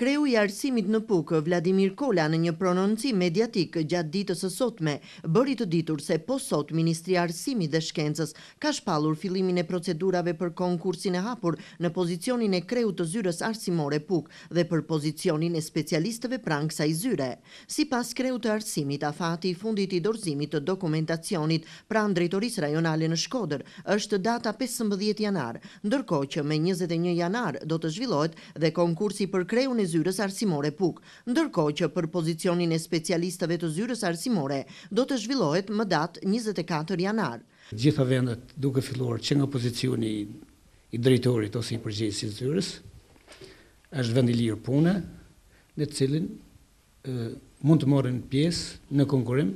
Kreu i arsimit në pukë, Vladimir Kola në një prononci mediatik gjatë ditës së sotme, bëri të ditur se po sot Ministri Arsimit dhe Shkencës ka shpalur filimin e procedurave për konkursin e hapur në pozicionin e kreu të zyres arsimore pukë dhe për pozicionin e specialistëve prangë sa i zyre. Si pas kreu të arsimit, afati i fundit i dorzimit të dokumentacionit pra në drejtoris rajonale në Shkoder është data 15 janar, ndërko që me 21 janar do të zhvillohet dhe konkursi për kreu në zyrës arsimore puk, ndërko që për pozicionin e specialistëve të zyrës arsimore do të zhvillohet më datë 24 janar. Gjitha vendet duke filluar që nga pozicioni i drejtorit ose i përgjegjës i zyrës, është vend i lirë pune në cilin mund të morën pjesë në konkurim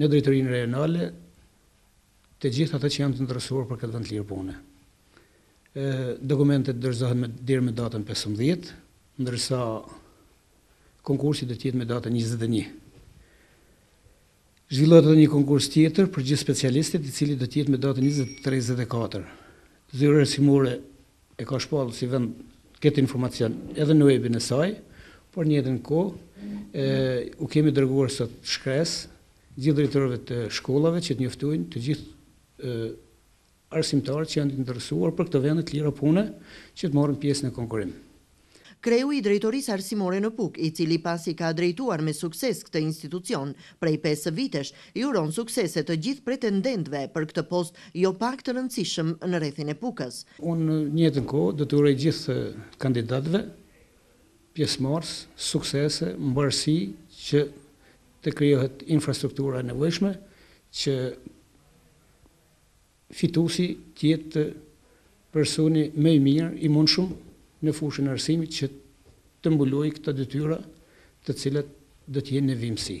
në drejtorinë rajonale të gjitha ata që janë të ndërësuar për këtë vend lirë pune. dokumentet dërzohen me, dirë me datën 15, ndërsa konkursi do të jetë me datën 21. Zhvillohet edhe një konkurs tjetër për gjithë specialistët, i cili do të jetë me datën 23 34 Zyra e Simore e ka shpallur si vend këtë informacion edhe në webin e saj, por në jetën ku e u kemi dërguar sot shkres gjithë drejtorëve të shkollave që të njoftojnë të gjithë arsimtarët që janë të interesuar për këtë vend të lirë pune që të marrin pjesë në konkurimë kreu i drejtoris arsimore në Puk, i cili pasi ka drejtuar me sukses këtë institucion prej 5 vitesh, i uron suksese të gjithë pretendentëve për këtë post jo pak të rëndësishëm në rrethin e Pukës. Unë njëtën kohë do të uroj gjithë kandidatëve pjesëmarrës, suksese, mbarësi që të krijohet infrastruktura e nevojshme që fitusi të jetë personi më i mirë i mundshëm në fushën arsimit që të mbuloj këta dëtyra të cilët dhe të jenë në vimësi.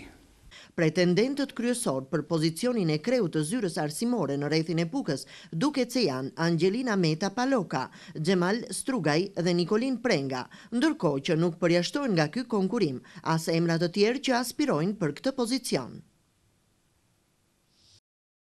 Pretendentët kryesor për pozicionin e kreut të zyrës arsimore në rejthin e pukës, duke që janë Angelina Meta Paloka, Gjemal Strugaj dhe Nikolin Prenga, ndërko që nuk përjashtojnë nga ky konkurim, asë emrat të tjerë që aspirojnë për këtë pozicion.